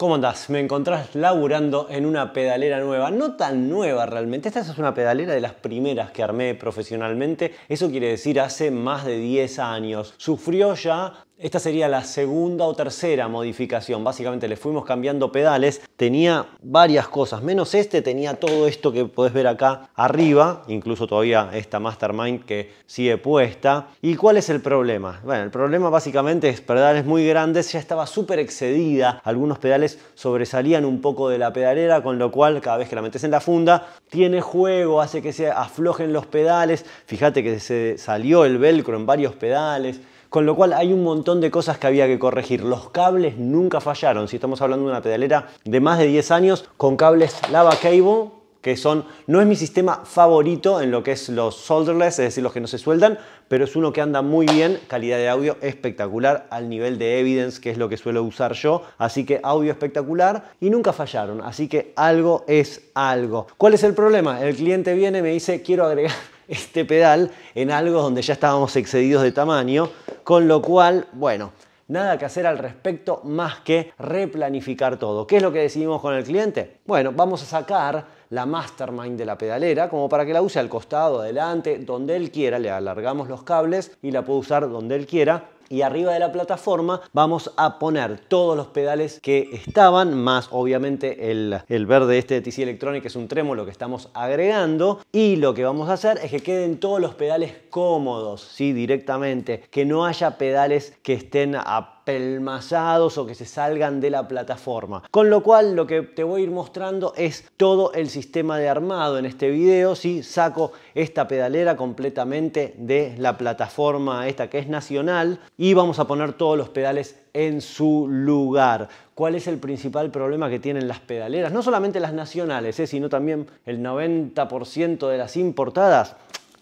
¿Cómo andás? Me encontrás laburando en una pedalera nueva, no tan nueva realmente. Esta es una pedalera de las primeras que armé profesionalmente. Eso quiere decir hace más de 10 años. Sufrió ya esta sería la segunda o tercera modificación. Básicamente le fuimos cambiando pedales. Tenía varias cosas, menos este, tenía todo esto que podés ver acá arriba, incluso todavía esta Mastermind que sigue puesta. ¿Y cuál es el problema? Bueno, el problema básicamente es pedales muy grandes, ya estaba súper excedida. Algunos pedales sobresalían un poco de la pedalera, con lo cual cada vez que la metes en la funda, tiene juego, hace que se aflojen los pedales. Fíjate que se salió el velcro en varios pedales. Con lo cual hay un montón de cosas que había que corregir. Los cables nunca fallaron. Si estamos hablando de una pedalera de más de 10 años, con cables lava cable, que son, no es mi sistema favorito en lo que es los solderless, es decir, los que no se sueldan, pero es uno que anda muy bien, calidad de audio espectacular al nivel de evidence, que es lo que suelo usar yo, así que audio espectacular y nunca fallaron, así que algo es algo. ¿Cuál es el problema? El cliente viene, me dice, quiero agregar este pedal en algo donde ya estábamos excedidos de tamaño con lo cual, bueno, nada que hacer al respecto más que replanificar todo. ¿Qué es lo que decidimos con el cliente? Bueno, vamos a sacar la mastermind de la pedalera como para que la use al costado, adelante, donde él quiera, le alargamos los cables y la puede usar donde él quiera y arriba de la plataforma vamos a poner todos los pedales que estaban, más obviamente el, verde este de TC Electronic que es un trémolo que estamos agregando y lo que vamos a hacer es que queden todos los pedales cómodos, ¿sí? directamente, que no haya pedales que estén a apelmazados o que se salgan de la plataforma. Con lo cual lo que te voy a ir mostrando es todo el sistema de armado en este video. Si saco esta pedalera completamente de la plataforma esta que es nacional y vamos a poner todos los pedales en su lugar. ¿Cuál es el principal problema que tienen las pedaleras? No solamente las nacionales, ¿eh? sino también el 90% de las importadas.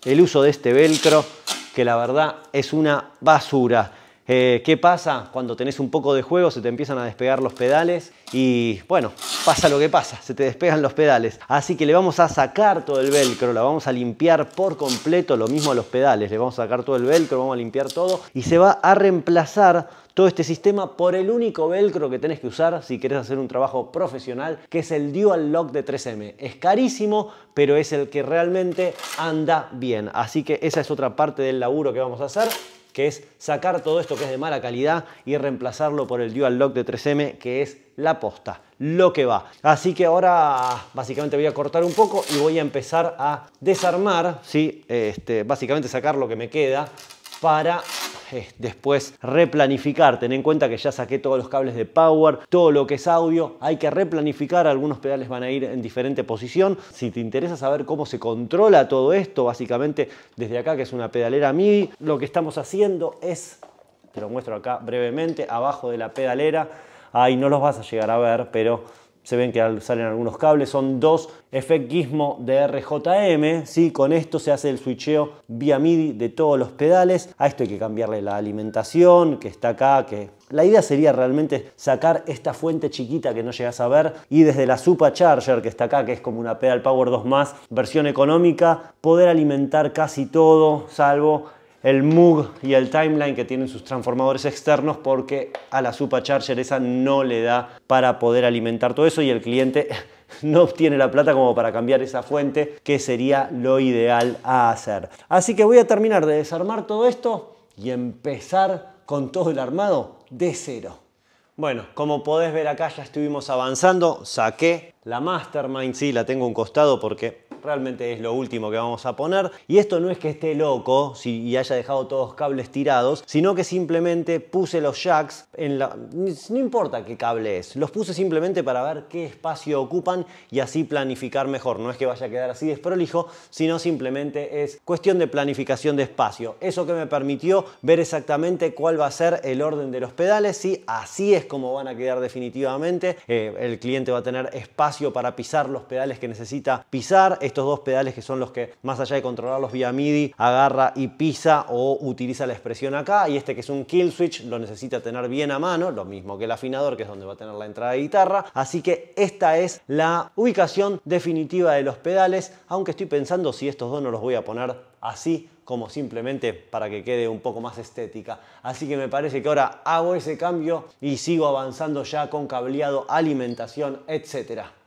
El uso de este velcro, que la verdad es una basura. Eh, ¿Qué pasa? Cuando tenés un poco de juego se te empiezan a despegar los pedales y bueno, pasa lo que pasa, se te despegan los pedales. Así que le vamos a sacar todo el velcro, la vamos a limpiar por completo, lo mismo a los pedales, le vamos a sacar todo el velcro, vamos a limpiar todo y se va a reemplazar todo este sistema por el único velcro que tenés que usar si querés hacer un trabajo profesional, que es el Dual Lock de 3M. Es carísimo, pero es el que realmente anda bien. Así que esa es otra parte del laburo que vamos a hacer que es sacar todo esto que es de mala calidad y reemplazarlo por el Dual Lock de 3M, que es la posta, lo que va. Así que ahora básicamente voy a cortar un poco y voy a empezar a desarmar, ¿sí? este, básicamente sacar lo que me queda para eh, después replanificar. Ten en cuenta que ya saqué todos los cables de power, todo lo que es audio, hay que replanificar, algunos pedales van a ir en diferente posición. Si te interesa saber cómo se controla todo esto, básicamente desde acá que es una pedalera MIDI, lo que estamos haciendo es, te lo muestro acá brevemente, abajo de la pedalera, ahí no los vas a llegar a ver, pero se ven que salen algunos cables, son dos Efect de RJM, ¿sí? con esto se hace el switcheo vía MIDI de todos los pedales, a esto hay que cambiarle la alimentación que está acá, que la idea sería realmente sacar esta fuente chiquita que no llegas a ver y desde la Supa Charger que está acá, que es como una Pedal Power 2 más, versión económica, poder alimentar casi todo, salvo el mug y el Timeline que tienen sus transformadores externos porque a la Supercharger esa no le da para poder alimentar todo eso y el cliente no obtiene la plata como para cambiar esa fuente que sería lo ideal a hacer. Así que voy a terminar de desarmar todo esto y empezar con todo el armado de cero. Bueno, como podés ver acá ya estuvimos avanzando, saqué la Mastermind, sí, la tengo un costado porque realmente es lo último que vamos a poner. Y esto no es que esté loco si, y haya dejado todos cables tirados, sino que simplemente puse los jacks en la... No importa qué cable es, los puse simplemente para ver qué espacio ocupan y así planificar mejor. No es que vaya a quedar así desprolijo, sino simplemente es cuestión de planificación de espacio. Eso que me permitió ver exactamente cuál va a ser el orden de los pedales, si así es como van a quedar definitivamente. Eh, el cliente va a tener espacio para pisar los pedales que necesita pisar estos dos pedales que son los que, más allá de controlarlos vía MIDI, agarra y pisa o utiliza la expresión acá. Y este que es un kill switch lo necesita tener bien a mano, lo mismo que el afinador, que es donde va a tener la entrada de guitarra. Así que esta es la ubicación definitiva de los pedales, aunque estoy pensando si estos dos no los voy a poner así como simplemente para que quede un poco más estética. Así que me parece que ahora hago ese cambio y sigo avanzando ya con cableado, alimentación, etcétera.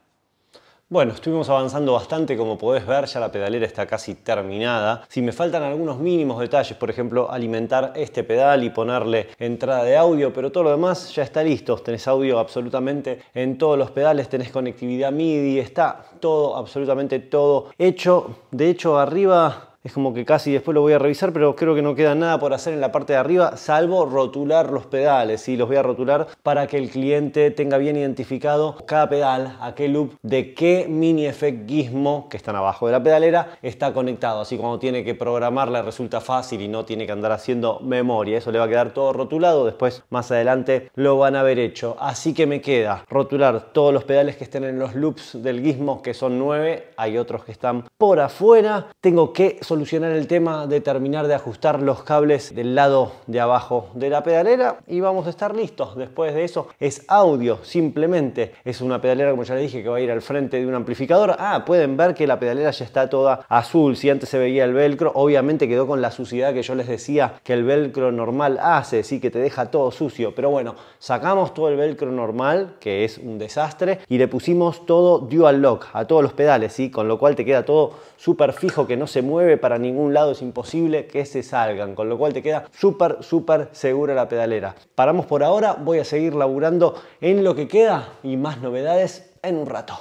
Bueno, estuvimos avanzando bastante, como podés ver, ya la pedalera está casi terminada. Si me faltan algunos mínimos detalles, por ejemplo, alimentar este pedal y ponerle entrada de audio, pero todo lo demás ya está listo. Tenés audio absolutamente en todos los pedales, tenés conectividad MIDI, está todo, absolutamente todo hecho. De hecho, arriba es como que casi después lo voy a revisar, pero creo que no queda nada por hacer en la parte de arriba, salvo rotular los pedales. Y los voy a rotular para que el cliente tenga bien identificado cada pedal, a qué loop, de qué mini effect gizmo que están abajo de la pedalera está conectado. Así cuando tiene que programarla resulta fácil y no tiene que andar haciendo memoria. Eso le va a quedar todo rotulado. Después, más adelante, lo van a haber hecho. Así que me queda rotular todos los pedales que estén en los loops del gizmo, que son nueve. Hay otros que están por afuera. Tengo que solucionar el tema de terminar de ajustar los cables del lado de abajo de la pedalera y vamos a estar listos. Después de eso es audio, simplemente es una pedalera como ya le dije que va a ir al frente de un amplificador. Ah, pueden ver que la pedalera ya está toda azul, si antes se veía el velcro, obviamente quedó con la suciedad que yo les decía que el velcro normal hace, sí que te deja todo sucio, pero bueno, sacamos todo el velcro normal, que es un desastre, y le pusimos todo dual lock a todos los pedales, ¿sí? con lo cual te queda todo súper fijo que no se mueve para ningún lado, es imposible que se salgan, con lo cual te queda súper, súper segura la pedalera. Paramos por ahora, voy a seguir laburando en lo que queda y más novedades en un rato.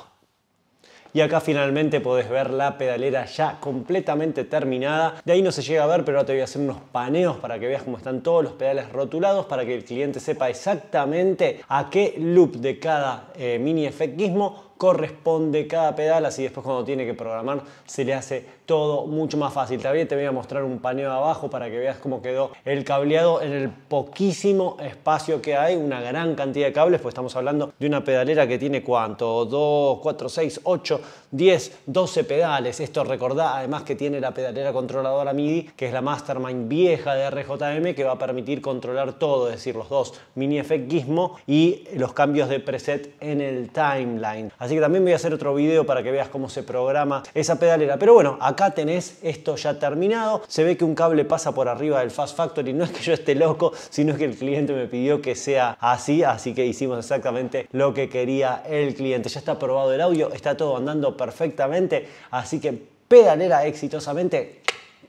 Y acá finalmente podés ver la pedalera ya completamente terminada. De ahí no se llega a ver, pero ahora te voy a hacer unos paneos para que veas cómo están todos los pedales rotulados, para que el cliente sepa exactamente a qué loop de cada eh, mini efectismo corresponde cada pedal, así después cuando tiene que programar se le hace todo mucho más fácil. También te voy a mostrar un paneo de abajo para que veas cómo quedó el cableado en el poquísimo espacio que hay, una gran cantidad de cables, pues estamos hablando de una pedalera que tiene cuánto, 2, 4, 6, 8, 10, 12 pedales. Esto recordá además que tiene la pedalera controladora MIDI, que es la Mastermind vieja de RJM, que va a permitir controlar todo, es decir, los dos mini effect gizmo y los cambios de preset en el timeline. Así que también voy a hacer otro video para que veas cómo se programa esa pedalera. Pero bueno, acá tenés esto ya terminado. Se ve que un cable pasa por arriba del Fast Factory. No es que yo esté loco, sino que el cliente me pidió que sea así. Así que hicimos exactamente lo que quería el cliente. Ya está probado el audio, está todo andando perfectamente. Así que pedalera exitosamente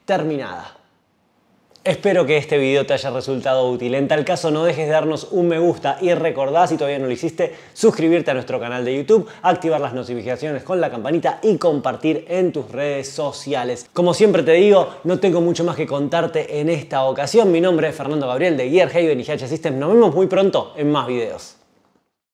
terminada. Espero que este video te haya resultado útil. En tal caso no dejes de darnos un me gusta y recordá, si todavía no lo hiciste, suscribirte a nuestro canal de YouTube, activar las notificaciones con la campanita y compartir en tus redes sociales. Como siempre te digo, no tengo mucho más que contarte en esta ocasión. Mi nombre es Fernando Gabriel de Gear Haven y GH Systems. Nos vemos muy pronto en más videos.